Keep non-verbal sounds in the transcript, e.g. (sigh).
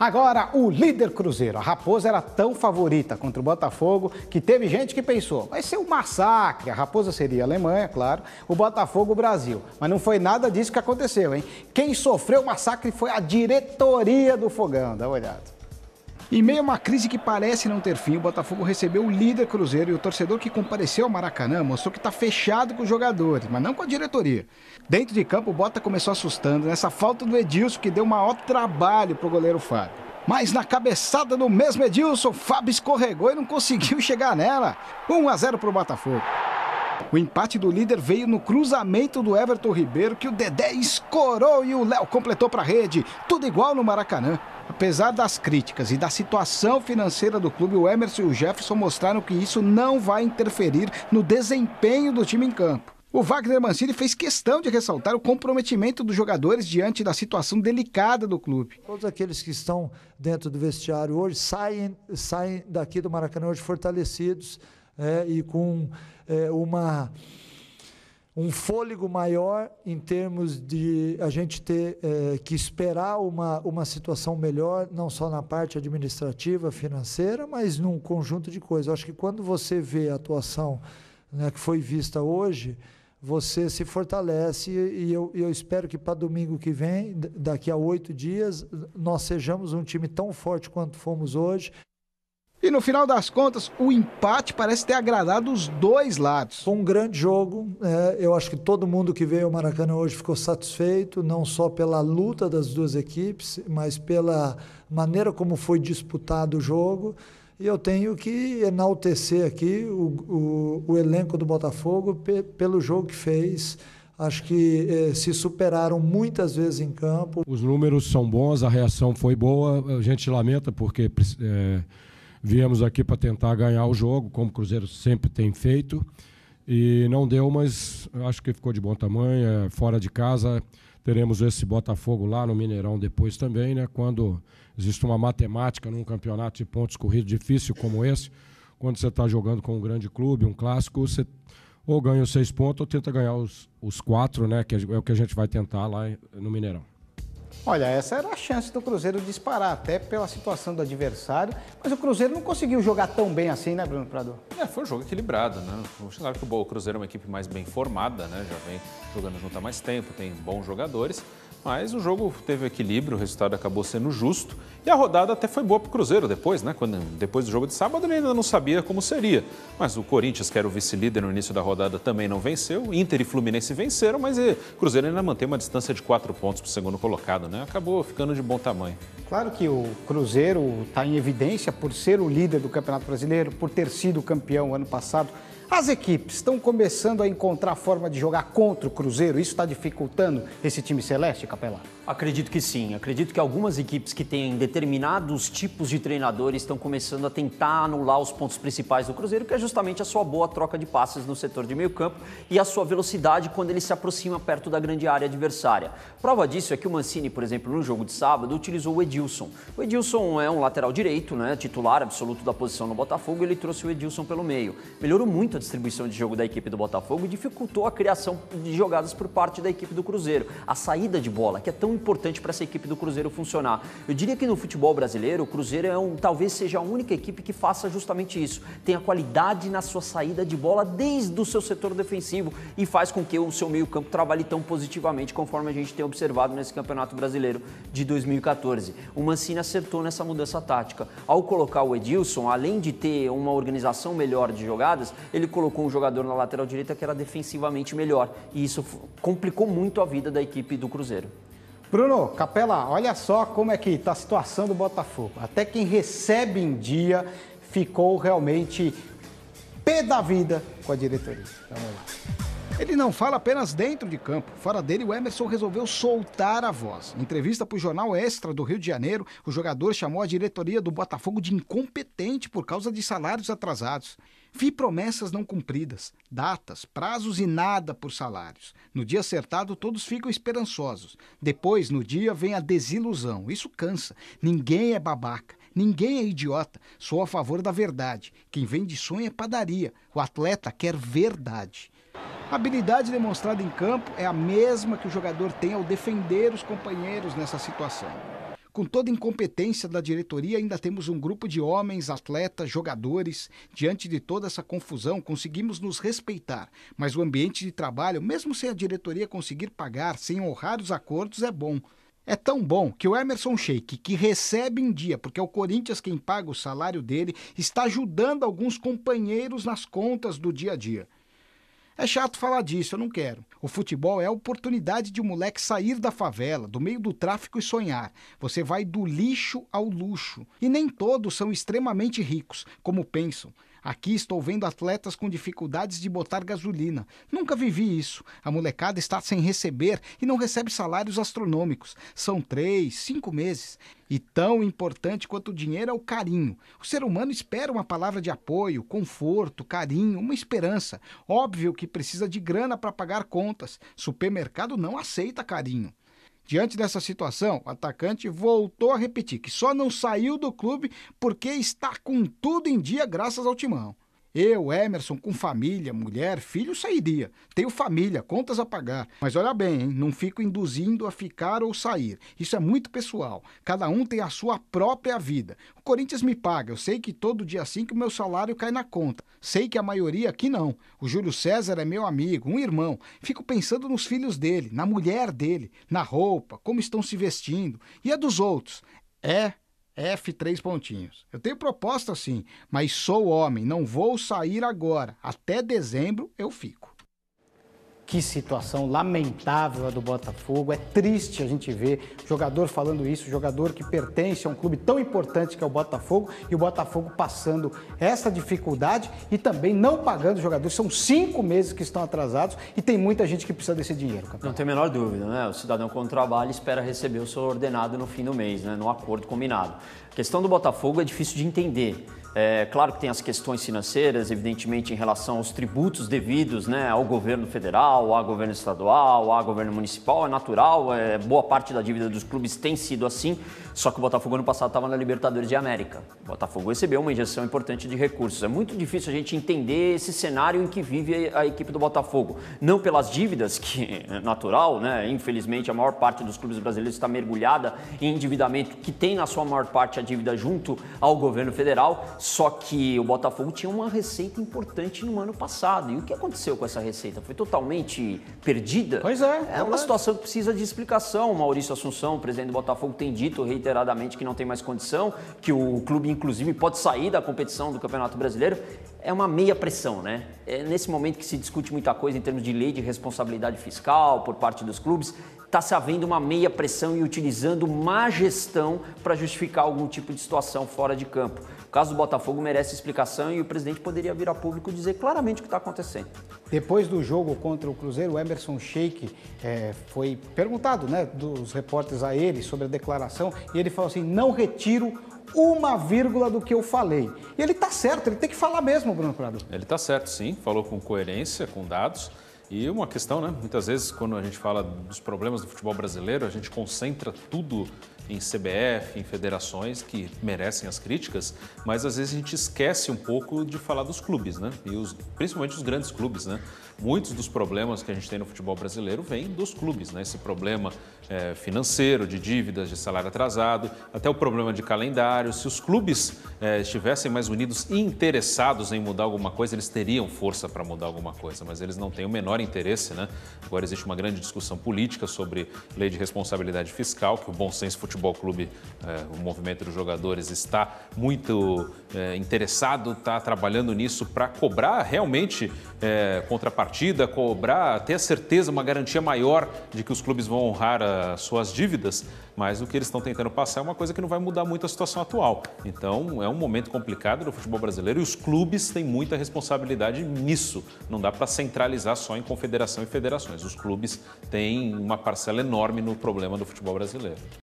Agora, o líder Cruzeiro. A Raposa era tão favorita contra o Botafogo que teve gente que pensou, vai ser um massacre. A Raposa seria a Alemanha, claro, o Botafogo o Brasil. Mas não foi nada disso que aconteceu, hein? Quem sofreu o massacre foi a diretoria do Fogão. Dá uma olhada. Em meio a uma crise que parece não ter fim, o Botafogo recebeu o líder Cruzeiro e o torcedor que compareceu ao Maracanã mostrou que está fechado com os jogadores, mas não com a diretoria. Dentro de campo, o Bota começou assustando nessa falta do Edilson que deu maior trabalho para o goleiro Fábio. Mas na cabeçada do mesmo Edilson, Fábio escorregou e não conseguiu (laughs) chegar nela. 1 a 0 para o Botafogo. O empate do líder veio no cruzamento do Everton Ribeiro, que o Dedé escorou e o Léo completou para a rede. Tudo igual no Maracanã. Apesar das críticas e da situação financeira do clube, o Emerson e o Jefferson mostraram que isso não vai interferir no desempenho do time em campo. O Wagner Mancini fez questão de ressaltar o comprometimento dos jogadores diante da situação delicada do clube. Todos aqueles que estão dentro do vestiário hoje saem, saem daqui do Maracanã hoje fortalecidos é, e com é, uma um fôlego maior em termos de a gente ter é, que esperar uma, uma situação melhor, não só na parte administrativa, financeira, mas num conjunto de coisas. acho que quando você vê a atuação né, que foi vista hoje, você se fortalece e eu, eu espero que para domingo que vem, daqui a oito dias, nós sejamos um time tão forte quanto fomos hoje. E no final das contas, o empate parece ter agradado os dois lados. Foi um grande jogo. É, eu acho que todo mundo que veio ao Maracanã hoje ficou satisfeito, não só pela luta das duas equipes, mas pela maneira como foi disputado o jogo. E eu tenho que enaltecer aqui o, o, o elenco do Botafogo pe, pelo jogo que fez. Acho que eh, se superaram muitas vezes em campo. Os números são bons, a reação foi boa. A gente lamenta porque. Eh Viemos aqui para tentar ganhar o jogo, como o Cruzeiro sempre tem feito. E não deu, mas acho que ficou de bom tamanho. É, fora de casa, teremos esse Botafogo lá no Mineirão depois também, né? Quando existe uma matemática num campeonato de pontos corridos difícil como esse, quando você está jogando com um grande clube, um clássico, você ou ganha os seis pontos ou tenta ganhar os, os quatro, né? Que é, é o que a gente vai tentar lá no Mineirão. Olha, essa era a chance do Cruzeiro disparar, até pela situação do adversário, mas o Cruzeiro não conseguiu jogar tão bem assim, né, Bruno Prado? É, foi um jogo equilibrado, né? Claro que o Cruzeiro é uma equipe mais bem formada, né? Já vem jogando junto há mais tempo, tem bons jogadores, mas o jogo teve equilíbrio, o resultado acabou sendo justo. E a rodada até foi boa para o Cruzeiro depois, né? Quando, depois do jogo de sábado ele ainda não sabia como seria. Mas o Corinthians, que era o vice-líder no início da rodada, também não venceu. Inter e Fluminense venceram, mas o Cruzeiro ainda mantém uma distância de quatro pontos para o segundo colocado, né? Acabou ficando de bom tamanho. Claro que o Cruzeiro está em evidência por ser o líder do Campeonato Brasileiro, por ter sido campeão ano passado. As equipes estão começando a encontrar forma de jogar contra o Cruzeiro? Isso está dificultando esse time celeste, Capelá? Acredito que sim. Acredito que algumas equipes que têm determinados tipos de treinadores estão começando a tentar anular os pontos principais do Cruzeiro, que é justamente a sua boa troca de passes no setor de meio campo e a sua velocidade quando ele se aproxima perto da grande área adversária. Prova disso é que o Mancini, por exemplo, no jogo de sábado, utilizou o Edilson. O Edilson é um lateral direito, né, titular absoluto da posição no Botafogo, e ele trouxe o Edilson pelo meio. Melhorou muito distribuição de jogo da equipe do Botafogo e dificultou a criação de jogadas por parte da equipe do Cruzeiro. A saída de bola, que é tão importante para essa equipe do Cruzeiro funcionar. Eu diria que no futebol brasileiro, o Cruzeiro é um, talvez seja a única equipe que faça justamente isso. Tem a qualidade na sua saída de bola desde o seu setor defensivo e faz com que o seu meio-campo trabalhe tão positivamente conforme a gente tem observado nesse Campeonato Brasileiro de 2014. O Mancini acertou nessa mudança tática. Ao colocar o Edilson, além de ter uma organização melhor de jogadas, ele colocou um jogador na lateral direita que era defensivamente melhor. E isso complicou muito a vida da equipe do Cruzeiro. Bruno, Capela, olha só como é que está a situação do Botafogo. Até quem recebe em dia ficou realmente pé da vida com a diretoria. Vamos lá. Ele não fala apenas dentro de campo. Fora dele, o Emerson resolveu soltar a voz. Em entrevista para o Jornal Extra do Rio de Janeiro, o jogador chamou a diretoria do Botafogo de incompetente por causa de salários atrasados. Vi promessas não cumpridas, datas, prazos e nada por salários. No dia acertado, todos ficam esperançosos. Depois, no dia, vem a desilusão. Isso cansa. Ninguém é babaca. Ninguém é idiota. Sou a favor da verdade. Quem vende sonho é padaria. O atleta quer verdade. A habilidade demonstrada em campo é a mesma que o jogador tem ao defender os companheiros nessa situação. Com toda a incompetência da diretoria, ainda temos um grupo de homens, atletas, jogadores. Diante de toda essa confusão, conseguimos nos respeitar, mas o ambiente de trabalho, mesmo sem a diretoria conseguir pagar, sem honrar os acordos, é bom. É tão bom que o Emerson Sheik, que recebe em dia, porque é o Corinthians quem paga o salário dele, está ajudando alguns companheiros nas contas do dia a dia. É chato falar disso, eu não quero. O futebol é a oportunidade de um moleque sair da favela, do meio do tráfico e sonhar. Você vai do lixo ao luxo. E nem todos são extremamente ricos, como pensam. Aqui estou vendo atletas com dificuldades de botar gasolina. Nunca vivi isso. A molecada está sem receber e não recebe salários astronômicos. São três, cinco meses. E tão importante quanto o dinheiro é o carinho. O ser humano espera uma palavra de apoio, conforto, carinho, uma esperança. Óbvio que precisa de grana para pagar contas. Supermercado não aceita carinho. Diante dessa situação, o atacante voltou a repetir que só não saiu do clube porque está com tudo em dia graças ao Timão. Eu, Emerson, com família, mulher, filho, sairia. Tenho família, contas a pagar. Mas olha bem, hein? não fico induzindo a ficar ou sair. Isso é muito pessoal. Cada um tem a sua própria vida. O Corinthians me paga. Eu sei que todo dia assim o meu salário cai na conta. Sei que a maioria aqui não. O Júlio César é meu amigo, um irmão. Fico pensando nos filhos dele, na mulher dele, na roupa, como estão se vestindo. E a dos outros. É F três pontinhos. Eu tenho proposta sim, mas sou homem, não vou sair agora. Até dezembro eu fico. Que situação lamentável a do Botafogo. É triste a gente ver jogador falando isso, jogador que pertence a um clube tão importante que é o Botafogo e o Botafogo passando essa dificuldade e também não pagando jogadores. São cinco meses que estão atrasados e tem muita gente que precisa desse dinheiro. Capitão. Não tem a menor dúvida, né? O cidadão quando trabalha espera receber o seu ordenado no fim do mês, né? No acordo combinado. A questão do Botafogo é difícil de entender. É, claro que tem as questões financeiras, evidentemente, em relação aos tributos devidos né, ao governo federal, ao governo estadual, ao governo municipal, é natural, é, boa parte da dívida dos clubes tem sido assim, só que o Botafogo ano passado estava na Libertadores de América. O Botafogo recebeu uma injeção importante de recursos. É muito difícil a gente entender esse cenário em que vive a equipe do Botafogo. Não pelas dívidas, que é natural, né? infelizmente a maior parte dos clubes brasileiros está mergulhada em endividamento que tem na sua maior parte a dívida junto ao governo federal, só que o Botafogo tinha uma receita importante no ano passado. E o que aconteceu com essa receita? Foi totalmente perdida? Pois é. É uma é. situação que precisa de explicação. O Maurício Assunção, presidente do Botafogo, tem dito reiteradamente que não tem mais condição, que o clube, inclusive, pode sair da competição do Campeonato Brasileiro é uma meia pressão, né? É nesse momento que se discute muita coisa em termos de lei de responsabilidade fiscal por parte dos clubes, está se havendo uma meia pressão e utilizando má gestão para justificar algum tipo de situação fora de campo. O caso do Botafogo merece explicação e o presidente poderia vir a público dizer claramente o que está acontecendo. Depois do jogo contra o Cruzeiro, o Emerson Sheik é, foi perguntado né, dos repórteres a ele sobre a declaração e ele falou assim: não retiro uma vírgula do que eu falei. E ele está certo, ele tem que falar mesmo, Bruno Prado. Ele está certo, sim, falou com coerência, com dados. E uma questão, né? Muitas vezes, quando a gente fala dos problemas do futebol brasileiro, a gente concentra tudo em CBF, em federações que merecem as críticas, mas às vezes a gente esquece um pouco de falar dos clubes, né? E os, principalmente os grandes clubes, né? Muitos dos problemas que a gente tem no futebol brasileiro vêm dos clubes, né? Esse problema é, financeiro, de dívidas, de salário atrasado, até o problema de calendário. Se os clubes é, estivessem mais unidos e interessados em mudar alguma coisa, eles teriam força para mudar alguma coisa, mas eles não têm o menor interesse, né? Agora existe uma grande discussão política sobre lei de responsabilidade fiscal, que o bom senso futebol Futebol Clube, é, o movimento dos jogadores está muito é, interessado, está trabalhando nisso para cobrar realmente é, contrapartida, cobrar, ter a certeza, uma garantia maior de que os clubes vão honrar as suas dívidas, mas o que eles estão tentando passar é uma coisa que não vai mudar muito a situação atual. Então é um momento complicado do futebol brasileiro e os clubes têm muita responsabilidade nisso. Não dá para centralizar só em confederação e federações. Os clubes têm uma parcela enorme no problema do futebol brasileiro.